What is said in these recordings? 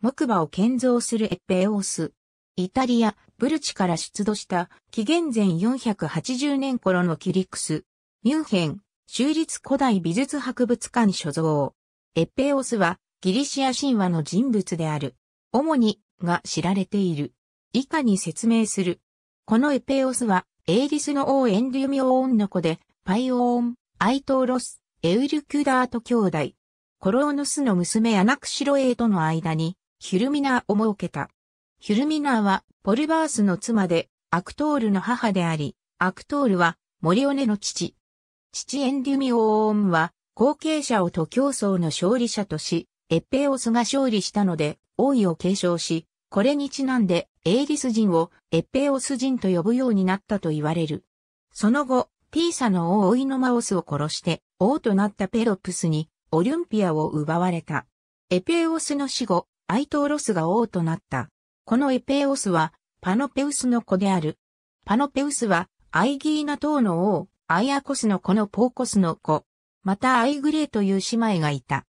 木馬を建造するエッペオース。イタリア、ブルチから出土した紀元前480年頃のキリクス。ミュンヘン、州立古代美術博物館所蔵。エッペオスはギリシア神話の人物である。主にが知られている。以下に説明する。このエペオスは、エイリスの王エンリュミオオンの子で、パイオーン、アイトーロス、エウルキュダート兄弟。コローノスの娘アナクシロエイとの間に、ヒュルミナーを設けた。ヒュルミナーはポルバースの妻でアクトールの母であり、アクトールはモリオネの父。父エンデュミオーンは後継者を徒競争の勝利者とし、エッペオスが勝利したので王位を継承し、これにちなんでエイリス人をエッペオス人と呼ぶようになったと言われる。その後、ピーサの王イノマオスを殺して王となったペロプスにオリュンピアを奪われた。エペオスの死後、アイトーロスが王となった。このエペオスは、パノペウスの子である。パノペウスは、アイギーナ島の王、アイアコスの子のポーコスの子。またアイグレーという姉妹がいた。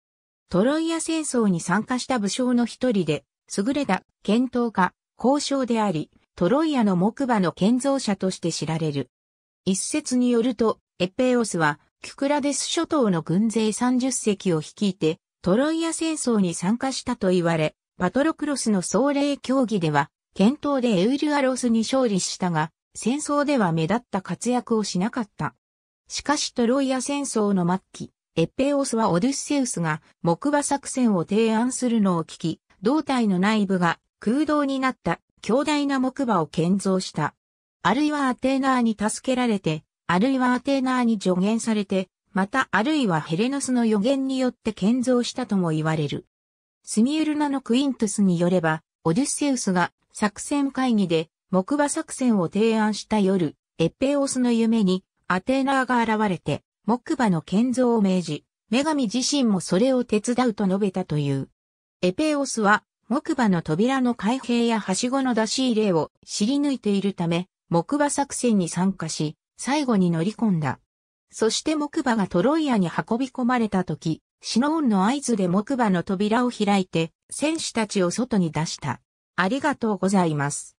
トロイア戦争に参加した武将の一人で、優れた剣討家、交渉であり、トロイアの木馬の建造者として知られる。一説によると、エペオスは、キュクラデス諸島の軍勢30隻を率いて、トロイア戦争に参加したと言われ、パトロクロスの総麗競技では、検討でエウリュアロスに勝利したが、戦争では目立った活躍をしなかった。しかしトロイア戦争の末期、エッペオスはオデュッセウスが木馬作戦を提案するのを聞き、胴体の内部が空洞になった強大な木馬を建造した。あるいはアテーナーに助けられて、あるいはアテーナーに助言されて、またあるいはヘレノスの予言によって建造したとも言われる。スミウルナのクイントスによれば、オデュッセウスが作戦会議で木馬作戦を提案した夜、エペオスの夢にアテーナーが現れて木馬の建造を命じ、女神自身もそれを手伝うと述べたという。エペオスは木馬の扉の開閉やはしごの出し入れを知り抜いているため、木馬作戦に参加し、最後に乗り込んだ。そして木馬がトロイアに運び込まれた時、シノーンの合図で木馬の扉を開いて、選手たちを外に出した。ありがとうございます。